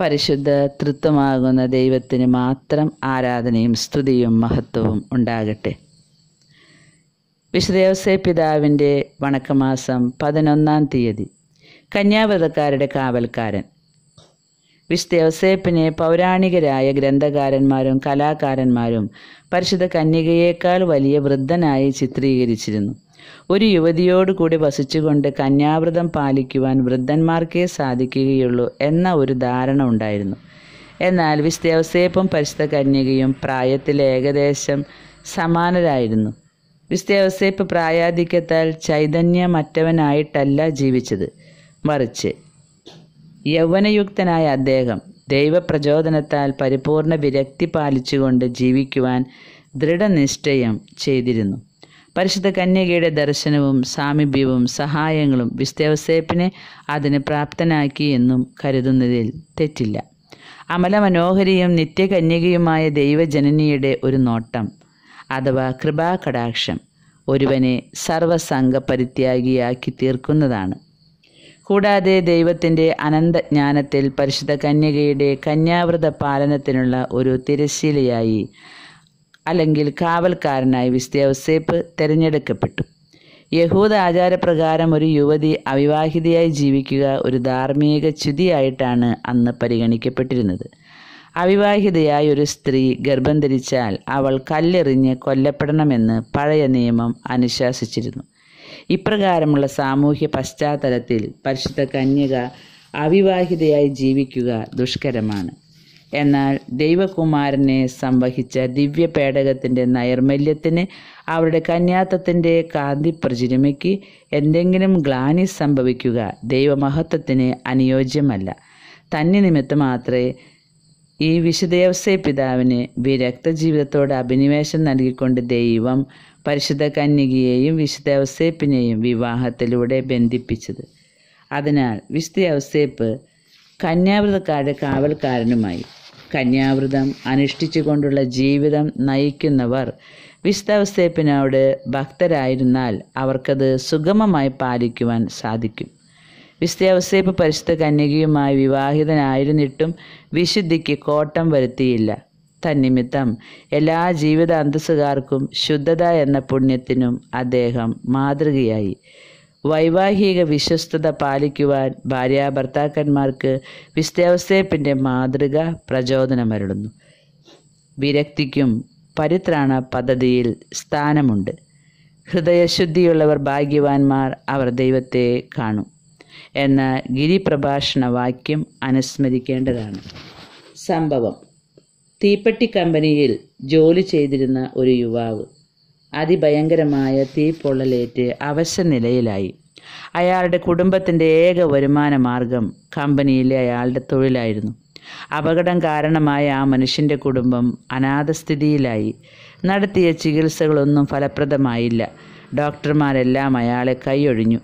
പരിശുദ്ധ തൃത്വമാകുന്ന ദൈവത്തിന് മാത്രം ആരാധനയും സ്തുതിയും മഹത്വവും ഉണ്ടാകട്ടെ വിശുദ്ദേവസേ പിതാവിൻ്റെ വണക്കമാസം പതിനൊന്നാം തീയതി കന്യാവ്രതക്കാരുടെ കാവൽക്കാരൻ വിശുദ്ദേവസേപ്പിനെ പൗരാണികരായ ഗ്രന്ഥകാരന്മാരും കലാകാരന്മാരും പരിശുദ്ധ കന്യകയേക്കാൾ വലിയ വൃദ്ധനായി ചിത്രീകരിച്ചിരുന്നു ഒരു യുവതിയോടുകൂടി വസിച്ചുകൊണ്ട് കന്യാവ്രതം പാലിക്കുവാൻ വൃദ്ധന്മാർക്കേ സാധിക്കുകയുള്ളൂ എന്ന ഒരു ധാരണ ഉണ്ടായിരുന്നു എന്നാൽ വിസ്തേവസേപ്പും പരിശുദ്ധ കന്യകയും പ്രായത്തിൽ ഏകദേശം സമാനരായിരുന്നു വിസ്തേവസേപ്പ് പ്രായാധിക്യത്താൽ ചൈതന്യമറ്റവനായിട്ടല്ല ജീവിച്ചത് മറിച്ച് യൗവനയുക്തനായ അദ്ദേഹം ദൈവപ്രചോദനത്താൽ പരിപൂർണ വിരക്തി പാലിച്ചുകൊണ്ട് ജീവിക്കുവാൻ ദൃഢനിശ്ചയം ചെയ്തിരുന്നു പരിശുദ്ധ കന്യകയുടെ ദർശനവും സാമീപ്യവും സഹായങ്ങളും വിസ്തവസേപ്പിനെ അതിന് പ്രാപ്തനാക്കി എന്നും കരുതുന്നതിൽ തെറ്റില്ല അമലമനോഹരിയും നിത്യകന്യകയുമായ ദൈവജനനിയുടെ ഒരു നോട്ടം അഥവാ കൃപാകടാക്ഷം ഒരുവനെ പരിത്യാഗിയാക്കി തീർക്കുന്നതാണ് കൂടാതെ ദൈവത്തിൻ്റെ അനന്തജ്ഞാനത്തിൽ പരിശുദ്ധ കന്യകയുടെ കന്യാവ്രത പാലനത്തിനുള്ള ഒരു തിരശീലയായി അല്ലെങ്കിൽ കാവൽക്കാരനായി വിസ്തേവസേപ്പ് തിരഞ്ഞെടുക്കപ്പെട്ടു യഹൂദ ആചാരപ്രകാരം ഒരു യുവതി അവിവാഹിതയായി ജീവിക്കുക ഒരു ധാർമ്മിക ചുതിയായിട്ടാണ് അന്ന് പരിഗണിക്കപ്പെട്ടിരുന്നത് അവിവാഹിതയായ ഒരു സ്ത്രീ ഗർഭം ധരിച്ചാൽ അവൾ കല്ലെറിഞ്ഞ് കൊല്ലപ്പെടണമെന്ന് പഴയ നിയമം അനുശാസിച്ചിരുന്നു ഇപ്രകാരമുള്ള സാമൂഹ്യ പശ്ചാത്തലത്തിൽ പരിശുദ്ധ കന്യക അവിവാഹിതയായി ജീവിക്കുക ദുഷ്കരമാണ് എന്നാൽ ദൈവകുമാരനെ സംവഹിച്ച പേടകത്തിൻ്റെ നൈർമല്യത്തിന് അവരുടെ കന്യാത്വത്തിൻ്റെ കാന്തി പ്രചരിമയ്ക്ക് എന്തെങ്കിലും ഗ്ലാനി സംഭവിക്കുക ദൈവമഹത്വത്തിന് അനുയോജ്യമല്ല തന്നെ നിമിത്തം മാത്രമേ ഈ വിശുദ്ദേവസ്യ പിതാവിന് വിരക്ത ജീവിതത്തോട് അഭിനിവേശം നൽകിക്കൊണ്ട് ദൈവം പരിശുദ്ധ കന്യകയെയും വിശുദ്ധവസേപ്പിനെയും വിവാഹത്തിലൂടെ ബന്ധിപ്പിച്ചത് അതിനാൽ വിശുദ്ധ അവസേപ്പ് കന്യാവ്രതക്കാരുടെ കാവൽക്കാരനുമായി കന്യാവ്രതം അനുഷ്ഠിച്ചുകൊണ്ടുള്ള ജീവിതം നയിക്കുന്നവർ വിസ്തവസ്തേപ്പിനോട് ഭക്തരായിരുന്നാൽ അവർക്കത് സുഗമമായി പാലിക്കുവാൻ സാധിക്കും വിസ്തവസ്തേപ്പ് പരിശുദ്ധ കന്യകയുമായി വിവാഹിതനായിരുന്നിട്ടും വിശുദ്ധിക്ക് കോട്ടം വരുത്തിയില്ല തന്നിമിത്തം എല്ലാ ജീവിത അന്തസ്സുകാർക്കും ശുദ്ധത എന്ന പുണ്യത്തിനും അദ്ദേഹം മാതൃകയായി വൈവാഹിക വിശ്വസ്തത പാലിക്കുവാൻ ഭർത്താക്കന്മാർക്ക് വിസ്തവസ്തേപ്പിൻ്റെ മാതൃക പ്രചോദനമരുളുന്നു വിരക്തിക്കും പരിത്രാണ പദ്ധതിയിൽ സ്ഥാനമുണ്ട് ഹൃദയശുദ്ധിയുള്ളവർ ഭാഗ്യവാന്മാർ അവർ ദൈവത്തെ കാണും എന്ന ഗിരിപ്രഭാഷണ വാക്യം അനുസ്മരിക്കേണ്ടതാണ് സംഭവം തീപ്പെട്ടി കമ്പനിയിൽ ജോലി ചെയ്തിരുന്ന ഒരു യുവാവ് അതിഭയങ്കരമായ തീപ്പൊള്ളലേറ്റ് നിലയിലായി അയാളുടെ കുടുംബത്തിൻ്റെ ഏക വരുമാന മാർഗം കമ്പനിയിലെ അയാളുടെ തൊഴിലായിരുന്നു അപകടം കാരണമായ ആ മനുഷ്യൻ്റെ കുടുംബം അനാഥസ്ഥിതിയിലായി നടത്തിയ ചികിത്സകളൊന്നും ഫലപ്രദമായില്ല ഡോക്ടർമാരെല്ലാം അയാളെ കൈയൊഴിഞ്ഞു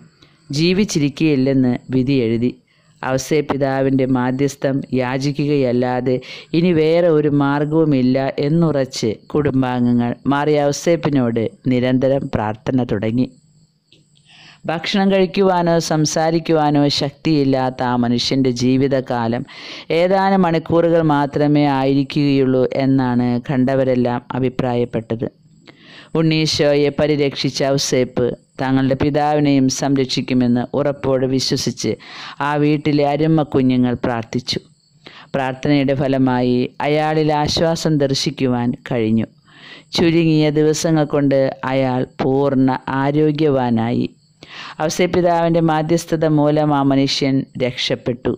ജീവിച്ചിരിക്കുകയില്ലെന്ന് വിധി എഴുതി അവസേ പിതാവിൻ്റെ മാധ്യസ്ഥം യാചിക്കുകയല്ലാതെ ഇനി വേറെ ഒരു മാർഗവുമില്ല എന്നുറച്ച് കുടുംബാംഗങ്ങൾ മാറിയ അവസേപ്പിനോട് നിരന്തരം പ്രാർത്ഥന തുടങ്ങി ഭക്ഷണം കഴിക്കുവാനോ സംസാരിക്കുവാനോ ശക്തിയില്ലാത്ത ആ മനുഷ്യൻ്റെ ജീവിതകാലം ഏതാനും മണിക്കൂറുകൾ മാത്രമേ ആയിരിക്കുകയുള്ളൂ എന്നാണ് കണ്ടവരെല്ലാം അഭിപ്രായപ്പെട്ടത് ഉണ്ണീശോയെ പരിരക്ഷിച്ച ഔസേപ്പ് തങ്ങളുടെ പിതാവിനെയും സംരക്ഷിക്കുമെന്ന് ഉറപ്പോടെ വിശ്വസിച്ച് ആ വീട്ടിലെ അരുമ കുഞ്ഞുങ്ങൾ പ്രാർത്ഥിച്ചു പ്രാർത്ഥനയുടെ ഫലമായി അയാളിൽ ആശ്വാസം ദർശിക്കുവാൻ കഴിഞ്ഞു ചുരുങ്ങിയ ദിവസങ്ങൾ കൊണ്ട് അയാൾ പൂർണ്ണ ആരോഗ്യവാനായി അവസരപിതാവിൻ്റെ മാധ്യസ്ഥത മൂലം ആ മനുഷ്യൻ രക്ഷപ്പെട്ടു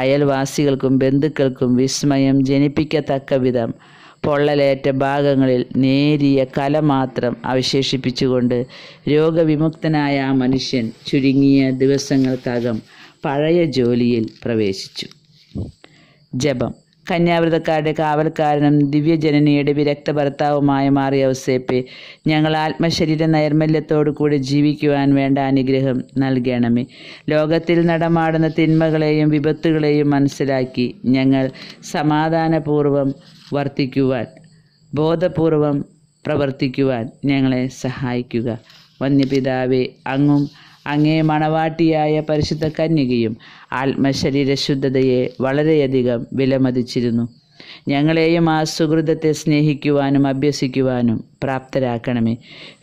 അയൽവാസികൾക്കും ബന്ധുക്കൾക്കും വിസ്മയം ജനിപ്പിക്കത്തക്ക വിധം പൊള്ളലേറ്റ ഭാഗങ്ങളിൽ നേരിയ കല മാത്രം അവശേഷിപ്പിച്ചുകൊണ്ട് രോഗവിമുക്തനായ ആ മനുഷ്യൻ ചുരുങ്ങിയ ദിവസങ്ങൾക്കകം പഴയ ജോലിയിൽ പ്രവേശിച്ചു ജപം കന്യാവൃതക്കാരുടെ കാവൽക്കാരനും ദിവ്യജനനിയുടെ വിരക്ത ഭർത്താവുമായി മാറിയ ഔസേപ്പെ ഞങ്ങൾ ആത്മശരീര നൈർമല്യത്തോടു കൂടി ജീവിക്കുവാൻ വേണ്ട അനുഗ്രഹം നൽകണമേ ലോകത്തിൽ നടമാടുന്ന തിന്മകളെയും വിപത്തുകളെയും മനസ്സിലാക്കി ഞങ്ങൾ സമാധാനപൂർവം വർത്തിക്കുവാൻ ബോധപൂർവം പ്രവർത്തിക്കുവാൻ ഞങ്ങളെ സഹായിക്കുക വന്യപിതാവേ അങ്ങും അങ്ങേ മണവാട്ടിയായ പരിശുദ്ധ കന്യകയും ആത്മശരീര ശുദ്ധതയെ വളരെയധികം വിലമതിച്ചിരുന്നു ഞങ്ങളെയും ആ സുഹൃതത്തെ സ്നേഹിക്കുവാനും അഭ്യസിക്കുവാനും പ്രാപ്തരാക്കണമേ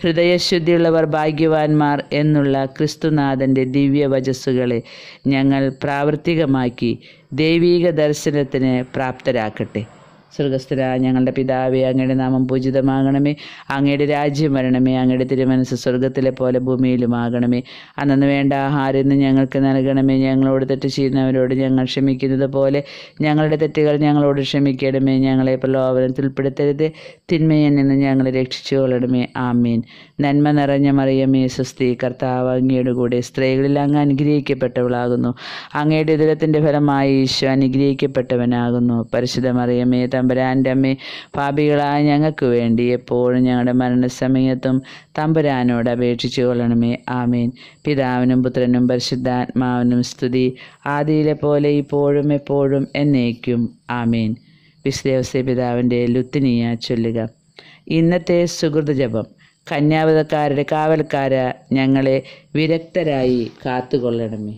ഹൃദയശുദ്ധിയുള്ളവർ ഭാഗ്യവാന്മാർ എന്നുള്ള ക്രിസ്തുനാഥൻ്റെ ദിവ്യവചസ്സുകളെ ഞങ്ങൾ പ്രാവർത്തികമാക്കി ദൈവീക ദർശനത്തിന് പ്രാപ്തരാക്കട്ടെ സ്വർഗസ്ഥരായ ഞങ്ങളുടെ പിതാവേ അങ്ങയുടെ നാമം പൂജിതമാകണമേ അങ്ങയുടെ രാജ്യം വരണമേ അങ്ങയുടെ തിരുമനസ് സ്വർഗത്തിലെ പോലെ ഭൂമിയിലുമാകണമേ അന്നന്ന് വേണ്ട ആഹാരം ഇന്ന് ഞങ്ങൾക്ക് നൽകണമേ ഞങ്ങളോട് തെറ്റ് ചെയ്യുന്നവരോട് ഞങ്ങൾ ക്ഷമിക്കുന്നത് പോലെ ഞങ്ങളുടെ തെറ്റുകൾ ഞങ്ങളോട് ക്ഷമിക്കണമേ ഞങ്ങളെ പ്രലോഭനത്തിൽ ഉൾപ്പെടുത്തരുത് തിന്മയിൽ നിന്ന് ഞങ്ങളെ രക്ഷിച്ചു കൊള്ളണമേ ആമീൻ നന്മ നിറഞ്ഞ മറിയമേ സ്വസ്തി കർത്താവ് അങ്ങയുടെ കൂടെ സ്ത്രീകളിൽ അങ്ങ് അനുഗ്രഹിക്കപ്പെട്ടവളാകുന്നു അങ്ങയുടെ ഇതരത്തിൻ്റെ ഫലമായി ഈശോ അനുഗ്രഹിക്കപ്പെട്ടവനാകുന്നു പരിശുദ്ധ മറിയമേ തം തമ്പുരാൻ്റെ അമ്മ പാപികളായ ഞങ്ങൾക്ക് വേണ്ടി എപ്പോഴും ഞങ്ങളുടെ മരണസമയത്തും തമ്പുരാനോട് അപേക്ഷിച്ചു കൊള്ളണമേ ആമീൻ പിതാവിനും പുത്രനും പരിശുദ്ധാത്മാവിനും സ്തുതി ആദിയിലെ പോലെ ഇപ്പോഴും എപ്പോഴും എന്നേക്കും ആമീൻ വിശ്വദേവസ്യ പിതാവിൻ്റെ ലുത്തിനിയ ചൊല്ലുക ഇന്നത്തെ സുഹൃത ജപം കന്യാവതക്കാരുടെ കാവൽക്കാര ഞങ്ങളെ വിരക്തരായി കാത്തുകൊള്ളണമേ